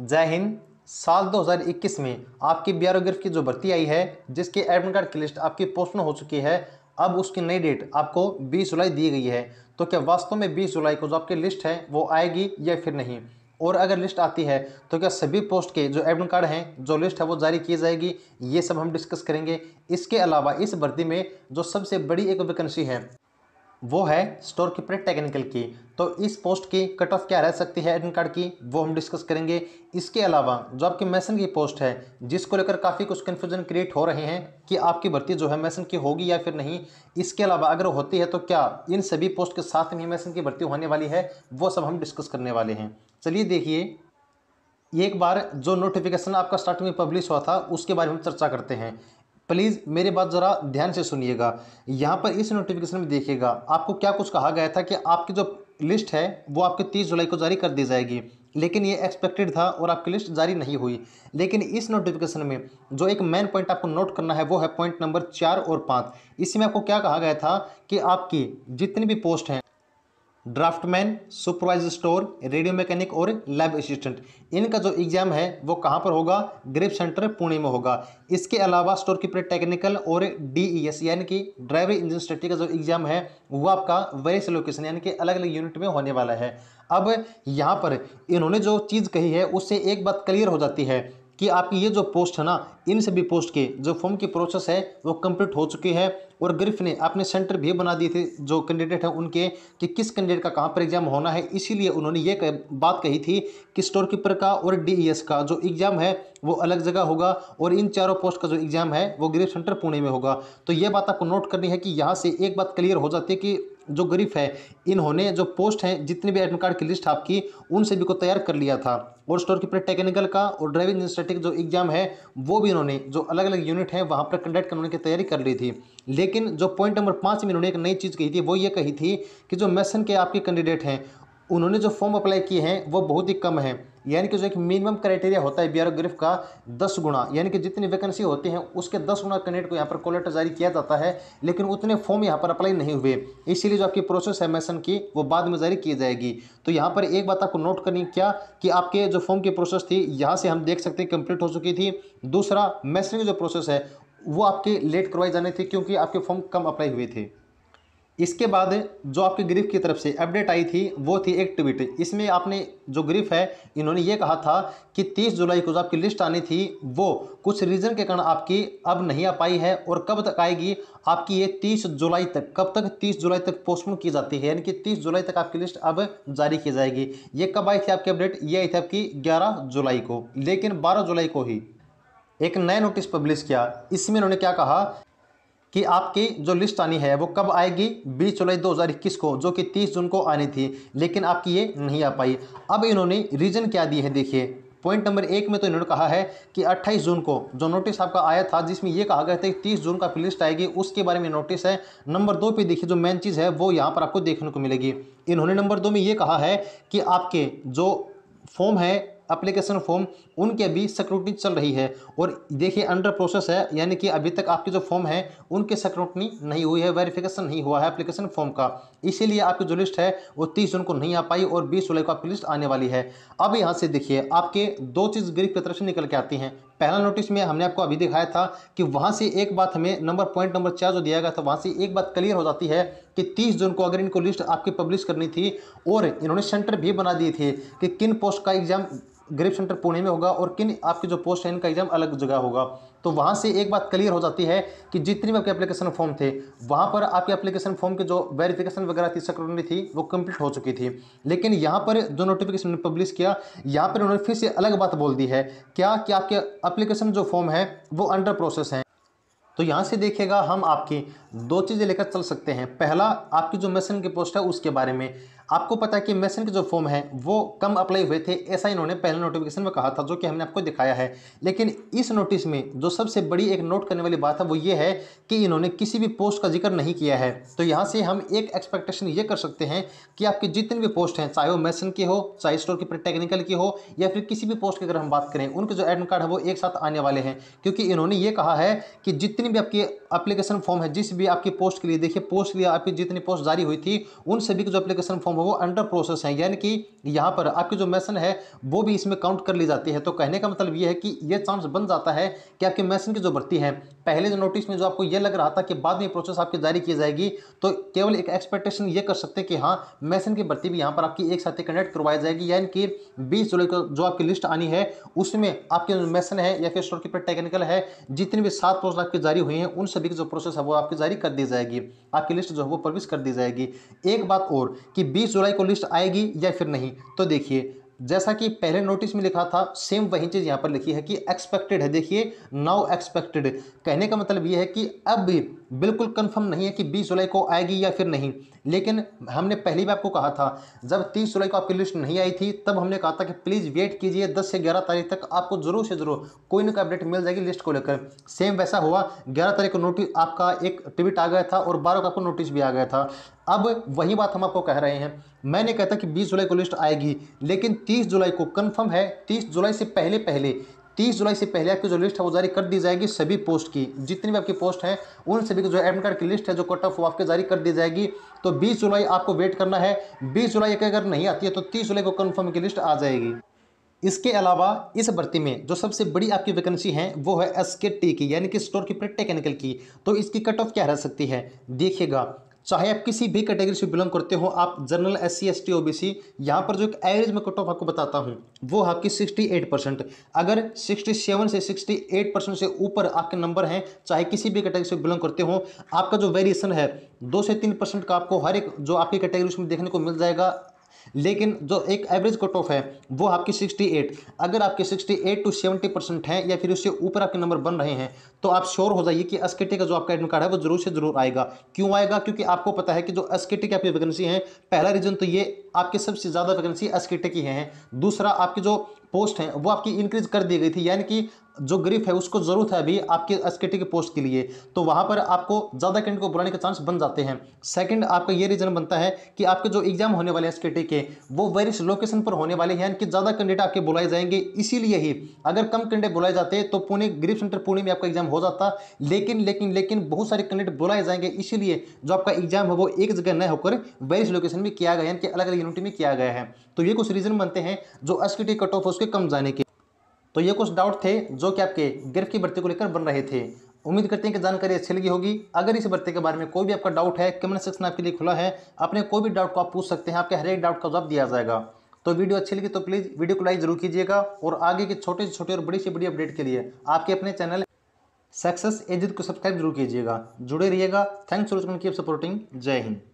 जय हिंद साल 2021 में आपकी बियारोग्राफ की जो भर्ती आई है जिसके एडमिट कार्ड की लिस्ट आपकी में हो चुकी है अब उसकी नई डेट आपको 20 जुलाई दी गई है तो क्या वास्तव में 20 जुलाई को जो आपकी लिस्ट है वो आएगी या फिर नहीं और अगर लिस्ट आती है तो क्या सभी पोस्ट के जो एडमिट कार्ड हैं जो लिस्ट है वो जारी की जाएगी ये सब हम डिस्कस करेंगे इसके अलावा इस भर्ती में जो सबसे बड़ी एक वैकेंसी है वो है स्टोर कीपर टेक्निकल की तो इस पोस्ट की कट ऑफ क्या रह सकती है एडमिट कार्ड की वो हम डिस्कस करेंगे इसके अलावा जो आपकी मैसन की पोस्ट है जिसको लेकर काफ़ी कुछ कन्फ्यूजन क्रिएट हो रहे हैं कि आपकी भर्ती जो है मैसन की होगी या फिर नहीं इसके अलावा अगर होती है तो क्या इन सभी पोस्ट के साथ में मैसन की भर्ती होने वाली है वो सब हम डिस्कस करने वाले हैं चलिए देखिए एक बार जो नोटिफिकेशन आपका स्टार्टिंग में पब्लिश हुआ था उसके बारे में चर्चा करते हैं प्लीज़ मेरी बात ज़रा ध्यान से सुनिएगा यहाँ पर इस नोटिफिकेशन में देखिएगा आपको क्या कुछ कहा गया था कि आपकी जो लिस्ट है वो आपके 30 जुलाई को जारी कर दी जाएगी लेकिन ये एक्सपेक्टेड था और आपकी लिस्ट जारी नहीं हुई लेकिन इस नोटिफिकेशन में जो एक मेन पॉइंट आपको नोट करना है वो है पॉइंट नंबर चार और पाँच इसी में आपको क्या कहा गया था कि आपकी जितनी भी पोस्ट हैं draftsman supervisor store radio mechanic और लैब असिस्टेंट इनका जो एग्ज़ाम है वो कहाँ पर होगा ग्रिप सेंटर पुणे में होगा इसके अलावा स्टोर कीपर टेक्निकल और डीईएस यानी कि ड्राइवर इंजन स्टडी का जो एग्ज़ाम है वो आपका वेरियस लोकेशन यानी कि अलग अलग यूनिट में होने वाला है अब यहाँ पर इन्होंने जो चीज़ कही है उससे एक बात क्लियर हो जाती है कि आपकी ये जो पोस्ट है ना इन सभी पोस्ट के जो फॉर्म की प्रोसेस है वो कंप्लीट हो चुकी है और ग्रिफ ने अपने सेंटर भी बना दिए थे जो कैंडिडेट हैं उनके कि किस कैंडिडेट का कहाँ पर एग्जाम होना है इसीलिए उन्होंने ये बात कही थी कि स्टोर कीपर का और डी e का जो एग्ज़ाम है वो अलग जगह होगा और इन चारों पोस्ट का जो एग्ज़ाम है वो ग्रिफ सेंटर पुणे में होगा तो ये बात आपको नोट करनी है कि यहाँ से एक बात क्लियर हो जाती है कि जो ग्रीफ है इन्होंने जो पोस्ट हैं जितने भी एडमिट कार्ड की लिस्ट आपकी उन सभी को तैयार कर लिया था और स्टोर कीपर टेक्निकल का और ड्राइविंग इंस्टेटिक जो एग्जाम है वो भी इन्होंने जो अलग अलग यूनिट है वहाँ पर कंडक्ट करने की तैयारी कर ली थी लेकिन जो पॉइंट नंबर पाँच में इन्होंने एक नई चीज़ कही थी वो ये कही थी कि जो मैसन के आपके कैंडिडेट हैं उन्होंने जो फॉर्म अप्लाई किए हैं वो बहुत ही कम है यानी कि जो एक मिनिमम क्राइटेरिया होता है बियरोग्राफ का दस गुणा यानी कि जितनी वैकेंसी होती हैं उसके दस गुणा कैंडिडेट को यहाँ पर कॉलेटर जारी किया जाता है लेकिन उतने फॉर्म यहाँ पर अप्लाई नहीं हुए इसीलिए जो आपकी प्रोसेस है मैसन की वो बाद में जारी की जाएगी तो यहाँ पर एक बात आपको नोट करनी क्या कि आपके जो फॉर्म की प्रोसेस थी यहाँ से हम देख सकते हैं कंप्लीट हो चुकी थी दूसरा मैसन की जो प्रोसेस है वो आपके लेट करवाई जाने थी क्योंकि आपके फॉर्म कम अप्लाई हुए थे इसके बाद जो आपकी ग्रीफ की तरफ से अपडेट आई थी वो थी एक ट्वीट इसमें आपने जो ग्रीफ है इन्होंने ये कहा था कि 30 जुलाई को जो आपकी लिस्ट आनी थी वो कुछ रीज़न के कारण आपकी अब नहीं आ पाई है और कब तक आएगी आपकी ये 30 जुलाई तक कब तक 30 जुलाई तक पोस्टपोन की जाती है यानी कि 30 जुलाई तक आपकी लिस्ट अब जारी की जाएगी ये कब आई थी आपकी अपडेट ये आई थी आपकी ग्यारह जुलाई को लेकिन बारह जुलाई को ही एक नया नोटिस पब्लिश किया इसमें इन्होंने क्या कहा कि आपकी जो लिस्ट आनी है वो कब आएगी 20 जुलाई 2021 को जो कि 30 जून को आनी थी लेकिन आपकी ये नहीं आ पाई अब इन्होंने रीज़न क्या दी है देखिए पॉइंट नंबर एक में तो इन्होंने कहा है कि 28 जून को जो नोटिस आपका आया था जिसमें ये कहा गया था कि 30 जून का लिस्ट आएगी उसके बारे में नोटिस है नंबर दो पे देखिए जो मेन चीज़ है वो यहाँ पर आपको देखने को मिलेगी इन्होंने नंबर दो में ये कहा है कि आपके जो फॉर्म है अप्लीकेशन फॉर्म उनके भी सक्रूटनी चल रही है और देखिए अंडर प्रोसेस है यानी कि अभी तक आपके जो फॉर्म है उनके सक्रूटनी नहीं हुई है वेरिफिकेशन नहीं हुआ है अप्लीकेशन फॉर्म का इसीलिए आपकी जो लिस्ट है वो तीस जून को नहीं आ पाई और बीस जुलाई को आपकी लिस्ट आने वाली है अब यहाँ से देखिए आपके दो चीज़ ग्रीक की तरफ से निकल के आती हैं पहला नोटिस में हमने आपको अभी दिखाया था कि वहाँ से एक बात हमें नंबर पॉइंट नंबर चार जो दिया गया था वहाँ से एक बात क्लियर हो जाती है कि 30 जून को अगर इनको लिस्ट आपकी पब्लिश करनी थी और इन्होंने सेंटर भी बना दिए थे कि किन पोस्ट का एग्जाम ग्रेप सेंटर पुणे में होगा और किन आपके जो पोस्ट है इनका एग्जाम अलग जगह होगा तो वहाँ से एक बात क्लियर हो जाती है कि जितने भी आपके एप्लीकेशन फॉर्म थे वहाँ पर आपके एप्लीकेशन फॉर्म के जो वेरिफिकेशन वगैरह थी करोनी थी वो कंप्लीट हो चुकी थी लेकिन यहाँ पर जो नोटिफिकेशन पब्लिश किया यहाँ पर उन्होंने फिर से अलग बात बोल दी है क्या कि आपके एप्लीकेशन जो फॉर्म है वो अंडर प्रोसेस है तो यहाँ से देखिएगा हम आपकी दो चीज़ें लेकर चल सकते हैं पहला आपकी जो मैसेन की पोस्ट है उसके बारे में आपको पता है कि मेसन के जो फॉर्म है वो कम अप्लाई हुए थे ऐसा इन्होंने पहले नोटिफिकेशन में कहा था जो कि हमने आपको दिखाया है लेकिन इस नोटिस में जो सबसे बड़ी एक नोट करने वाली बात है वो ये है कि इन्होंने किसी भी पोस्ट का जिक्र नहीं किया है तो यहाँ से हम एक एक्सपेक्टेशन ये कर सकते हैं कि आपकी जितनी भी पोस्ट हैं चाहे वो मेसन की हो चाहे स्टोर की टेक्निकल की हो या फिर किसी भी पोस्ट की अगर हम बात करें उनके जो एडमिट कार्ड है वो एक साथ आने वाले हैं क्योंकि इन्होंने ये कहा है कि जितनी भी आपकी अप्लीकेशन फॉर्म है जिस भी आपकी पोस्ट के लिए देखिए पोस्ट के लिए आपकी जितनी पोस्ट जारी हुई थी उन सभी के जो अप्लीकेशन फॉर्म वो अंडर प्रोसेस हैं यानी कि यहाँ पर आपकी जो मैसन है वो भी इसमें काउंट कर ली जाती है तो कहने का मतलब ये है कि ये चांस बन जाता है कि आपके मैसन की जो भर्ती है पहले जो नोटिस में जो आपको ये लग रहा था कि बाद में प्रोसेस आपकी जारी की जाएगी तो केवल एक एक्सपेक्टेशन ये कर सकते हैं कि हाँ मैसन की भर्ती भी यहाँ पर आपकी एक साथ कंडक्ट करवाई जाएगी यानी कि बीस जुलाई को जो आपकी लिस्ट आनी है उसमें आपके जो मैसन है या फिर शॉर्टकीपर टेक्निकल है जितनी भी सात पोस्ट आपकी जारी हुई हैं उन सभी की जो प्रोसेस है वो आपकी जारी कर दी जाएगी आपकी लिस्ट जो है वो प्रवेश कर दी जाएगी एक बात और कि इक्कीस जुलाई को लिस्ट आएगी या फिर नहीं तो देखिए जैसा कि पहले नोटिस में लिखा था सेम वही चीज़ यहाँ पर लिखी है कि एक्सपेक्टेड है देखिए नाउ एक्सपेक्टेड कहने का मतलब ये है कि अब बिल्कुल कंफर्म नहीं है कि 20 जुलाई को आएगी या फिर नहीं लेकिन हमने पहली बार आपको कहा था जब 30 जुलाई को आपकी लिस्ट नहीं आई थी तब हमने कहा था कि प्लीज़ वेट कीजिए दस से ग्यारह तारीख तक आपको ज़रूर से ज़रूर कोई ना कोई अपडेट मिल जाएगी लिस्ट को लेकर सेम वैसा हुआ ग्यारह तारीख को नोटिस आपका एक ट्विट आ गया था और बारह को आपको नोटिस भी आ गया था अब वही बात हम आपको कह रहे हैं मैंने कहता कि 20 जुलाई को लिस्ट आएगी लेकिन 30 जुलाई को कंफर्म है 30 जुलाई से पहले पहले 30 जुलाई से पहले आपकी जो लिस्ट है वो जारी कर दी जाएगी सभी पोस्ट की जितनी भी आपकी पोस्ट हैं उन सभी की जो एडमिट कार्ड की लिस्ट है जो कट ऑफ वो आपके जारी कर दी जाएगी तो बीस जुलाई आपको वेट करना है बीस जुलाई की अगर नहीं आती है तो तीस जुलाई को कन्फर्म की लिस्ट आ जाएगी इसके अलावा इस भर्ती में जो सबसे बड़ी आपकी वैकेंसी है वो है एस की यानी कि स्टोर कीपर टेक्निकल की तो इसकी कट ऑफ क्या रह सकती है देखिएगा चाहे आप किसी भी कैटेगरी से बिलोंग करते हो आप general S C S T O B C यहाँ पर जो एक एवरेज में कट ऑफ आपको बताता हूँ वो आपकी सिक्सटी एट परसेंट अगर सिक्सटी सेवन से सिक्सटी एट परसेंट से ऊपर आपके नंबर हैं चाहे किसी भी कैटेगरी से बिलोंग करते हो आपका जो वेरिएशन है दो से तीन परसेंट का आपको हर एक जो आपकी कैटेगरी उसमें देखने को मिल जाएगा लेकिन जो एक एवरेज कट ऑफ है वो आपकी 68 अगर आपके 68 टू 70 परसेंट है या फिर उससे ऊपर आपके नंबर बन रहे हैं तो आप श्योर हो जाइए कि अस्केटी का जो आपका एडमिट कार्ड है वो जरूर से जरूर आएगा क्यों आएगा क्योंकि आपको पता है कि जो अस्केटी की आपकी वैकेंसी है पहला रीजन तो ये आपके सबसे ज़्यादा वैकेंसी एस की टेक है दूसरा आपकी जो पोस्ट है वो आपकी इंक्रीज कर दी गई थी यानी कि जो ग्रीफ है उसको ज़रूरत है अभी आपके एस के पोस्ट के लिए तो वहाँ पर आपको ज़्यादा कैंडिडेट को बुलाने के चांस बन जाते हैं सेकंड आपका ये रीज़न बनता है कि आपके जो एग्जाम होने वाले एस के वो वेरिस लोकेशन पर होने वाले हैं यानी कि ज़्यादा कैंडिडेट आपके बुलाए जाएंगे इसीलिए ही अगर कम कैंडिडेट बुलाए जाते तो पुणे ग्रीफ सेंटर पुणे में आपका एग्जाम हो जाता लेकिन लेकिन लेकिन बहुत सारे कैंडिडेट बुलाए जाएंगे इसीलिए जो आपका एग्जाम है वो एक जगह न होकर वेरिस लोकेशन में किया गया यानी कि अलग अलग यूनिट में किया गया है तो ये कुछ रीज़न बनते हैं जो एस की टी कट ऑफ उसके कम जाने के तो ये कुछ डाउट थे जो कि आपके गिरफ्त की भर्ती को लेकर बन रहे थे उम्मीद करते हैं कि जानकारी अच्छी लगी होगी अगर इस भर्ती के बारे में कोई भी आपका डाउट है कमेंट सेक्शन आपके लिए खुला है अपने कोई भी डाउट को आप पूछ सकते हैं आपके हर एक डाउट का जवाब दिया जाएगा तो वीडियो अच्छी लगी तो प्लीज़ वीडियो को लाइक जरूर कीजिएगा और आगे के छोटे से छोटे और बड़ी से बड़ी अपडेट के लिए आपके अपने चैनल सक्सेस एजित को सब्सक्राइब जरूर कीजिएगा जुड़े रहिएगा थैंक्स थैंकीप सपोर्टिंग जय हिंद